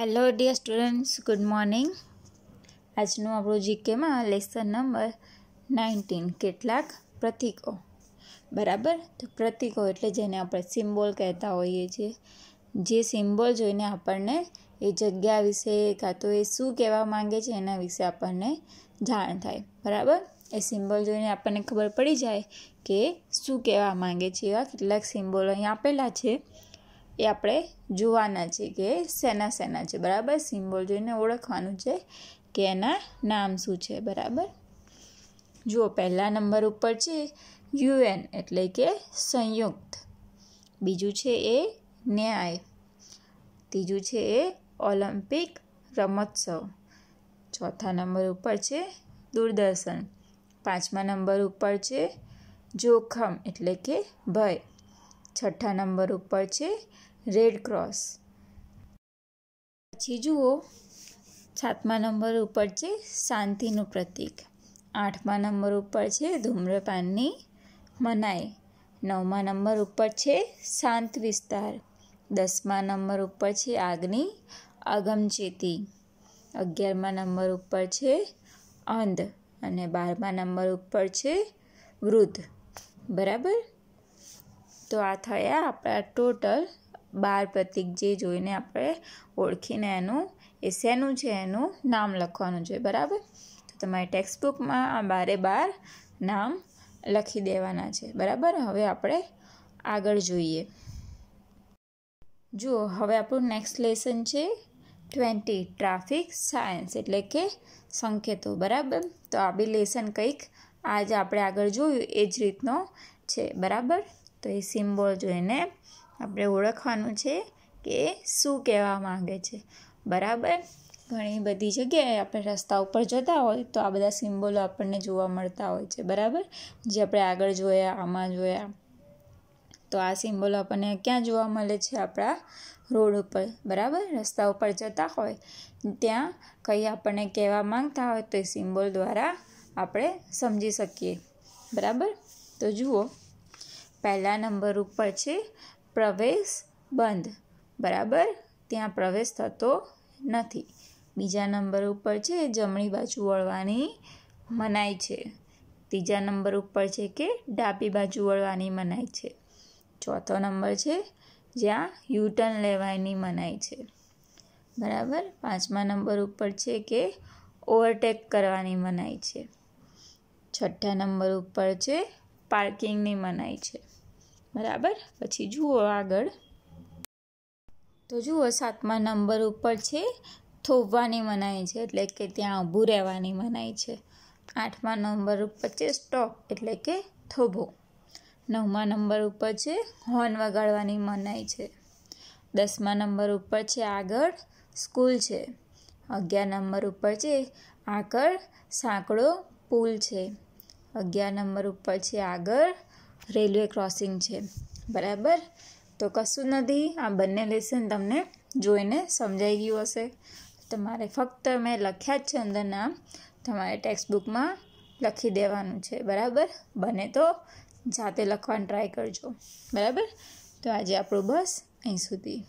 hello dear students good morning આજનું આપણું જીકેમાં lesson number nineteen કેટલાક પ્રતિકો બરાબર તો પ્રતિકો એટલે જેને આપણે સિમ્બોલ કહેતા હોઈએ છીએ જે સિમ્બોલ જોઈને આપણને એ જગ્યા વિશે કાં તો એ શું કહેવા માંગે છે એના વિશે આપણને જાણ થાય બરાબર એ સિમ્બોલ જોઈને આપણને ખબર પડી જાય કે શું કહેવા માંગે છે એવા કેટલાક સિમ્બોલ અહીં આપેલા છે એ આપણે જોવાના છે કે શેના સેના છે બરાબર સિમ્બોલ જોઈને ઓળખવાનું છે કે એના નામ શું છે બરાબર જુઓ પહેલા નંબર ઉપર છે યુએન એટલે કે સંયુક્ત બીજું છે એ ન્યાય ત્રીજું છે એ ઓલિમ્પિક રમોત્સવ ચોથા નંબર ઉપર છે દૂરદર્શન પાંચમા નંબર ઉપર છે જોખમ એટલે કે ભય છઠ્ઠા નંબર ઉપર છે રેડ ક્રોસ પછી જુઓ સાતમા નંબર ઉપર છે શાંતિનું પ્રતીક આઠમા નંબર ઉપર છે ધૂમ્રપાનની મનાઈ નવમા નંબર ઉપર છે શાંત વિસ્તાર દસમા નંબર ઉપર છે આગની અગમચેતી અગિયારમા નંબર ઉપર છે અંધ અને બારમા નંબર ઉપર છે વૃદ્ધ બરાબર તો આ થયા આપણા ટોટલ બાર પ્રતિક જે જોઈને આપણે ઓળખીને એનું એ શેનું છે એનું નામ લખવાનું છે બરાબર તો તમારી ટેક્સ્ટબુકમાં આ બારે બાર નામ લખી દેવાના છે બરાબર હવે આપણે આગળ જોઈએ જુઓ હવે આપણું નેક્સ્ટ લેસન છે ટ્વેન્ટી ટ્રાફિક સાયન્સ એટલે કે સંકેતો બરાબર તો આ બી લેસન કંઈક આજે આપણે આગળ જોયું એ જ રીતનો છે બરાબર તો એ સિમ્બોલ જોઈને આપણે ઓળખવાનું છે કે શું કહેવા માગે છે બરાબર ઘણી બધી જગ્યાએ આપણે રસ્તા ઉપર જતા હોય તો આ બધા સિમ્બોલો આપણને જોવા મળતા હોય છે બરાબર જે આપણે આગળ જોયા આમાં જોયા તો આ સિમ્બોલો આપણને ક્યાં જોવા મળે છે આપણા રોડ ઉપર બરાબર રસ્તા ઉપર જતા હોય ત્યાં કંઈ આપણને કહેવા માંગતા હોય તો એ સિમ્બોલ દ્વારા આપણે સમજી શકીએ બરાબર તો જુઓ પહેલા નંબર ઉપર છે પ્રવેશ બંધ બરાબર ત્યાં પ્રવેશ થતો નથી બીજા નંબર ઉપર છે જમણી બાજુ વળવાની મનાઈ છે ત્રીજા નંબર ઉપર છે કે ડાબી બાજુ વળવાની મનાઈ છે ચોથો નંબર છે જ્યાં યુટર્ન લેવાની મનાઈ છે બરાબર પાંચમા નંબર ઉપર છે કે ઓવરટેક કરવાની મનાઈ છે છઠ્ઠા નંબર ઉપર છે પાર્કિંગની મનાઈ છે બરાબર પછી જુઓ આગળ તો જુઓ સાતમા નંબર ઉપર છે થોભવાની મનાઈ છે એટલે કે ત્યાં ઊભું રહેવાની મનાઈ છે આઠમા નંબર ઉપર છે સ્ટોપ એટલે કે થોભો નવમા નંબર ઉપર છે હોર્ન વગાડવાની મનાઈ છે દસમા નંબર ઉપર છે આગળ સ્કૂલ છે અગિયાર નંબર ઉપર છે આગળ સાંકડો પુલ છે અગિયાર નંબર ઉપર છે આગળ રેલવે ક્રોસિંગ છે બરાબર તો કશું નથી આ બંને લેસન તમને જોઈને સમજાઈ ગયું હશે તમારે ફક્ત મેં લખ્યા જ છે અંદર નામ તમારે ટેક્સ્ટબુકમાં લખી દેવાનું છે બરાબર બને તો જાતે લખવાનું ટ્રાય કરજો બરાબર તો આજે આપણું બસ અહીં સુધી